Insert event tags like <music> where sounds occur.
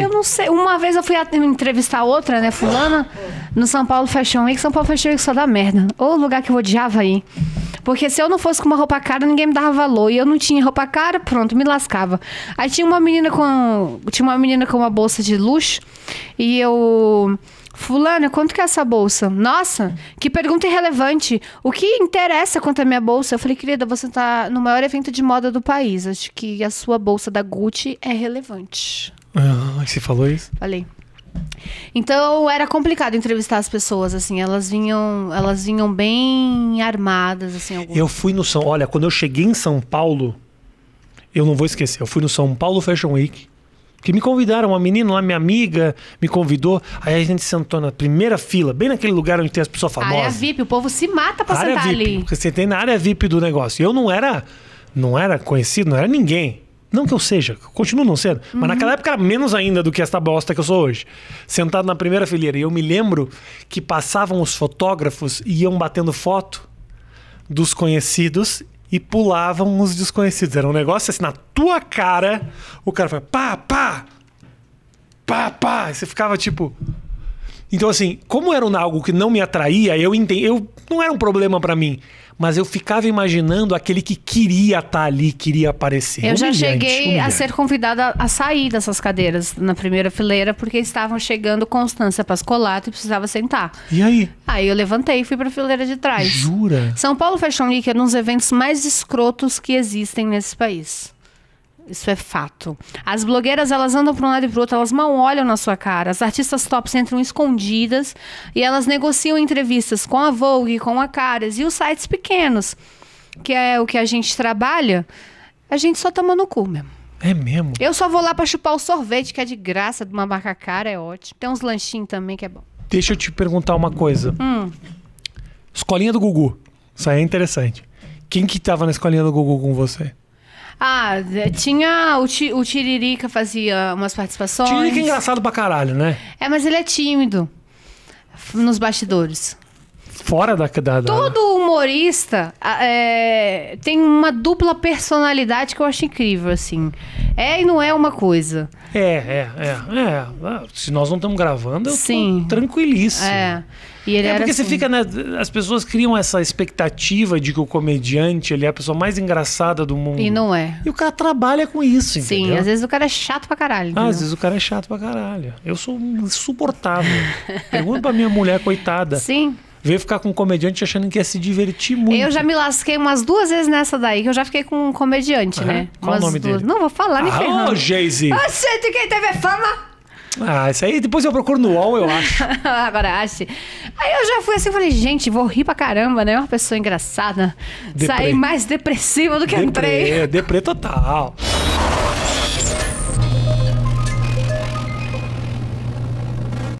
Eu não sei, uma vez eu fui entrevistar outra, né, fulana, no São Paulo Fashion Week. São Paulo Fashion Week só dá merda. Ou lugar que eu odiava aí. Porque se eu não fosse com uma roupa cara, ninguém me dava valor. E eu não tinha roupa cara, pronto, me lascava. Aí tinha uma menina com. Tinha uma menina com uma bolsa de luxo. E eu. Fulana, quanto que é essa bolsa? Nossa, que pergunta irrelevante. O que interessa quanto é minha bolsa? Eu falei, querida, você tá no maior evento de moda do país. Acho que a sua bolsa da Gucci é relevante. Ah, você falou isso? Falei. Então era complicado entrevistar as pessoas assim, elas vinham, elas vinham bem armadas assim. Algumas. Eu fui no São, olha, quando eu cheguei em São Paulo, eu não vou esquecer, eu fui no São Paulo Fashion Week, que me convidaram, uma menina lá, minha amiga, me convidou, aí a gente sentou na primeira fila, bem naquele lugar onde tem as pessoas famosas. Área VIP, o povo se mata pra área sentar VIP, ali. você tem na área VIP do negócio. Eu não era, não era conhecido, não era ninguém. Não que eu seja, continuo não sendo. Uhum. Mas naquela uhum. época era menos ainda do que esta bosta que eu sou hoje. Sentado na primeira fileira. E eu me lembro que passavam os fotógrafos e iam batendo foto dos conhecidos e pulavam os desconhecidos. Era um negócio assim, na tua cara, o cara foi pá, pá, pá, pá. E você ficava tipo. Então, assim, como era algo que não me atraía, eu entendi. Eu, não era um problema para mim. Mas eu ficava imaginando aquele que queria estar tá ali, queria aparecer. Eu humilhante, já cheguei humilhante. a ser convidada a sair dessas cadeiras na primeira fileira, porque estavam chegando Constância Pascolato e precisava sentar. E aí? Aí eu levantei e fui pra fileira de trás. Jura? São Paulo Fashion Week é um dos eventos mais escrotos que existem nesse país. Isso é fato. As blogueiras, elas andam para um lado e para outro, elas mal olham na sua cara. As artistas tops entram escondidas e elas negociam entrevistas com a Vogue, com a Caras e os sites pequenos, que é o que a gente trabalha. A gente só toma no cu mesmo. É mesmo? Eu só vou lá para chupar o sorvete, que é de graça, de uma marca cara, é ótimo. Tem uns lanchinhos também que é bom. Deixa eu te perguntar uma coisa. Hum. Escolinha do Gugu. Isso aí é interessante. Quem que tava na escolinha do Gugu com você? Ah, é, tinha. O, ti, o Tiririca fazia umas participações. Tiririca é engraçado pra caralho, né? É, mas ele é tímido. Nos bastidores. Fora da. da, da... Todo humorista é, tem uma dupla personalidade que eu acho incrível, assim. É e não é uma coisa. É, é, é. é. Ah, se nós não estamos gravando, eu Sim. tranquilíssimo. É. E ele é porque assim. você fica, né? As pessoas criam essa expectativa de que o comediante ele é a pessoa mais engraçada do mundo. E não é. E o cara trabalha com isso, Sim, às vezes o cara é chato pra caralho. Ah, às vezes o cara é chato pra caralho. Eu sou insuportável. <laughs> Pergunta pra minha mulher, coitada. Sim veio ficar com um comediante achando que ia se divertir muito. Eu já me lasquei umas duas vezes nessa daí, que eu já fiquei com um comediante, uhum. né? Qual umas o nome duas... dele? Não, vou falar, me ah, ferrando. Ô, Jay-Z! Ah, eu sei quem teve fama! Ah, isso aí depois eu procuro no UOL, eu acho. <laughs> Agora acho. Aí eu já fui assim, falei, gente, vou rir pra caramba, né? Uma pessoa engraçada. Deprê. Saí mais depressiva do que deprê, entrei. Deprê é, total.